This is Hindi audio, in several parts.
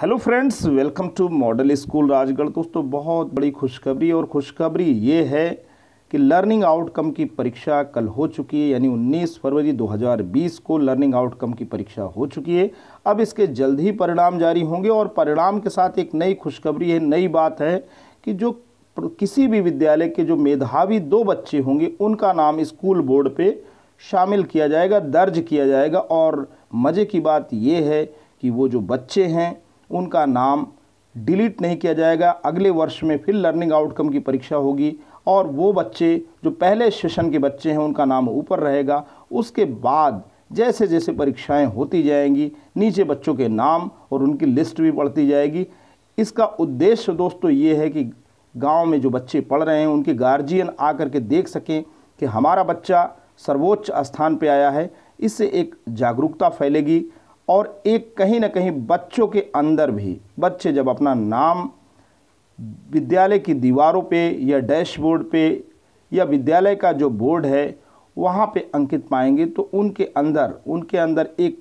hello friends welcome to model school Rajgarh दोस्तों बहुत बड़ी खुशखबरी और खुशखबरी ये है कि लर्निंग आउटकम की परीक्षा कल हो चुकी है यानी 19 फरवरी 2020 को लर्निंग आउटकम की परीक्षा हो चुकी है अब इसके जल्द ही परिणाम जारी होंगे और परिणाम के साथ एक नई खुशखबरी है नई बात है कि जो किसी भी विद्यालय के जो मेधावी दो बच्चे होंगे उनका नाम स्कूल बोर्ड पर शामिल किया जाएगा दर्ज किया जाएगा और मज़े की बात ये है कि वो जो बच्चे हैं उनका नाम डिलीट नहीं किया जाएगा अगले वर्ष में फिर लर्निंग आउटकम की परीक्षा होगी और वो बच्चे जो पहले सेशन के बच्चे हैं उनका नाम ऊपर रहेगा उसके बाद जैसे जैसे परीक्षाएं होती जाएंगी नीचे बच्चों के नाम और उनकी लिस्ट भी बढ़ती जाएगी इसका उद्देश्य दोस्तों ये है कि गांव में जो बच्चे पढ़ रहे हैं उनके गार्जियन आकर के देख सकें कि हमारा बच्चा सर्वोच्च स्थान पर आया है इससे एक जागरूकता फैलेगी और एक कहीं ना कहीं बच्चों के अंदर भी बच्चे जब अपना नाम विद्यालय की दीवारों पे या डैशबोर्ड पे या विद्यालय का जो बोर्ड है वहाँ पे अंकित पाएंगे तो उनके अंदर उनके अंदर एक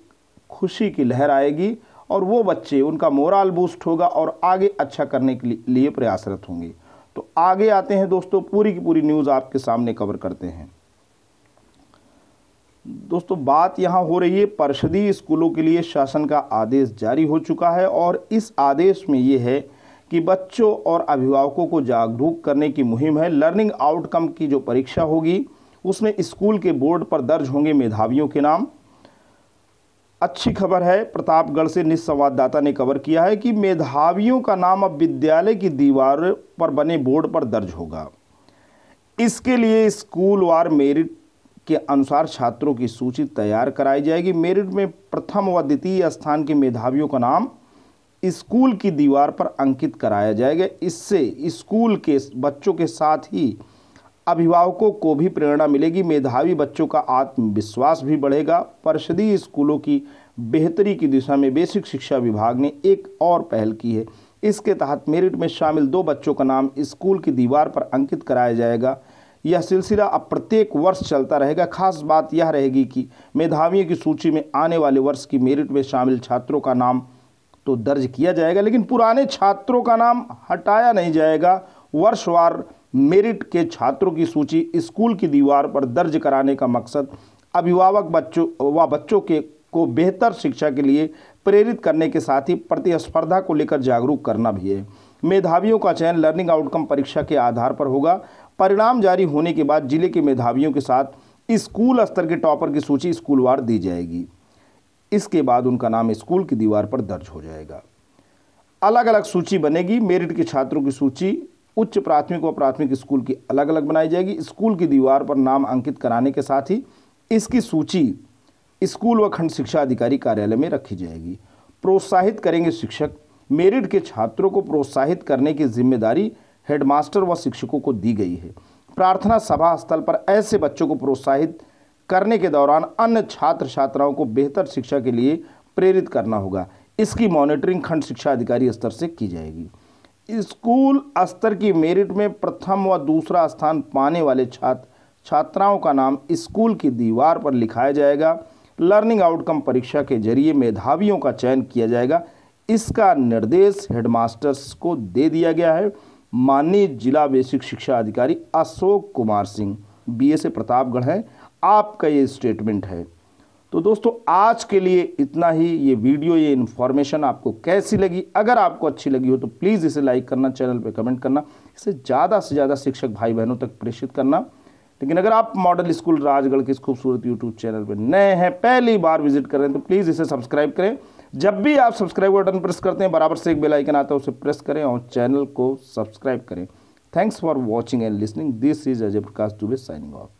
खुशी की लहर आएगी और वो बच्चे उनका मोरल बूस्ट होगा और आगे अच्छा करने के लिए प्रयासरत होंगे तो आगे आते हैं दोस्तों पूरी की पूरी न्यूज़ आपके सामने कवर करते हैं दोस्तों बात यहाँ हो रही है परिषदीय स्कूलों के लिए शासन का आदेश जारी हो चुका है और इस आदेश में ये है कि बच्चों और अभिभावकों को जागरूक करने की मुहिम है लर्निंग आउटकम की जो परीक्षा होगी उसमें स्कूल के बोर्ड पर दर्ज होंगे मेधावियों के नाम अच्छी खबर है प्रतापगढ़ से निज संवाददाता ने कवर किया है कि मेधावियों का नाम अब विद्यालय की दीवार पर बने बोर्ड पर दर्ज होगा इसके लिए स्कूल वार मेरिट के अनुसार छात्रों की सूची तैयार कराई जाएगी मेरिट में प्रथम व द्वितीय स्थान के मेधावियों का नाम स्कूल की दीवार पर अंकित कराया जाएगा इससे स्कूल के बच्चों के साथ ही अभिभावकों को भी प्रेरणा मिलेगी मेधावी बच्चों का आत्मविश्वास भी बढ़ेगा परिषदीय स्कूलों की बेहतरी की दिशा में बेसिक शिक्षा विभाग ने एक और पहल की है इसके तहत मेरिट में शामिल दो बच्चों का नाम स्कूल की दीवार पर अंकित कराया जाएगा यह सिलसिला अब प्रत्येक वर्ष चलता रहेगा खास बात यह रहेगी कि मेधावियों की सूची में आने वाले वर्ष की मेरिट में शामिल छात्रों का नाम तो दर्ज किया जाएगा लेकिन पुराने छात्रों का नाम हटाया नहीं जाएगा वर्षवार मेरिट के छात्रों की सूची स्कूल की दीवार पर दर्ज कराने का मकसद अभिभावक बच्चों व बच्चों के को बेहतर शिक्षा के लिए प्रेरित करने के साथ ही प्रतिस्पर्धा को लेकर जागरूक करना भी है मेधावियों का चयन लर्निंग आउटकम परीक्षा के आधार पर होगा परिणाम जारी होने के बाद जिले के मेधावियों के साथ स्कूल स्तर के टॉपर की सूची स्कूलवार दी जाएगी इसके बाद उनका नाम स्कूल की दीवार पर दर्ज हो जाएगा अलग अलग सूची बनेगी मेरिट के छात्रों की सूची उच्च प्राथमिक व प्राथमिक स्कूल की अलग अलग बनाई जाएगी स्कूल की दीवार पर नाम अंकित कराने के साथ ही इसकी सूची स्कूल व खंड शिक्षा अधिकारी कार्यालय में रखी जाएगी प्रोत्साहित करेंगे शिक्षक मेरिट के छात्रों को प्रोत्साहित करने की जिम्मेदारी हेडमास्टर व शिक्षकों को दी गई है प्रार्थना सभा स्थल पर ऐसे बच्चों को प्रोत्साहित करने के दौरान अन्य छात्र छात्राओं को बेहतर शिक्षा के लिए प्रेरित करना होगा इसकी मॉनिटरिंग खंड शिक्षा अधिकारी स्तर से की जाएगी स्कूल स्तर की मेरिट में प्रथम व दूसरा स्थान पाने वाले छात्र छात्राओं का नाम स्कूल की दीवार पर लिखाया जाएगा लर्निंग आउटकम परीक्षा के जरिए मेधावियों का चयन किया जाएगा इसका निर्देश हेडमास्टर्स को दे दिया गया है माननीय जिला बेसिक शिक्षा अधिकारी अशोक कुमार सिंह बी से प्रतापगढ़ है आपका ये स्टेटमेंट है तो दोस्तों आज के लिए इतना ही ये वीडियो ये इन्फॉर्मेशन आपको कैसी लगी अगर आपको अच्छी लगी हो तो प्लीज़ इसे लाइक करना चैनल पे कमेंट करना इसे ज़्यादा से ज़्यादा शिक्षक भाई बहनों तक प्रेषित करना लेकिन अगर आप मॉडल स्कूल राजगढ़ के इस खूबसूरत यूट्यूब चैनल पर नए हैं पहली बार विजिट कर रहे हैं तो प्लीज़ इसे सब्सक्राइब करें जब भी आप सब्सक्राइब बटन प्रेस करते हैं बराबर से एक बेल आइकन आता है उसे प्रेस करें और चैनल को सब्सक्राइब करें thanks for watching and listening this is Ajay Prakash Dubey signing of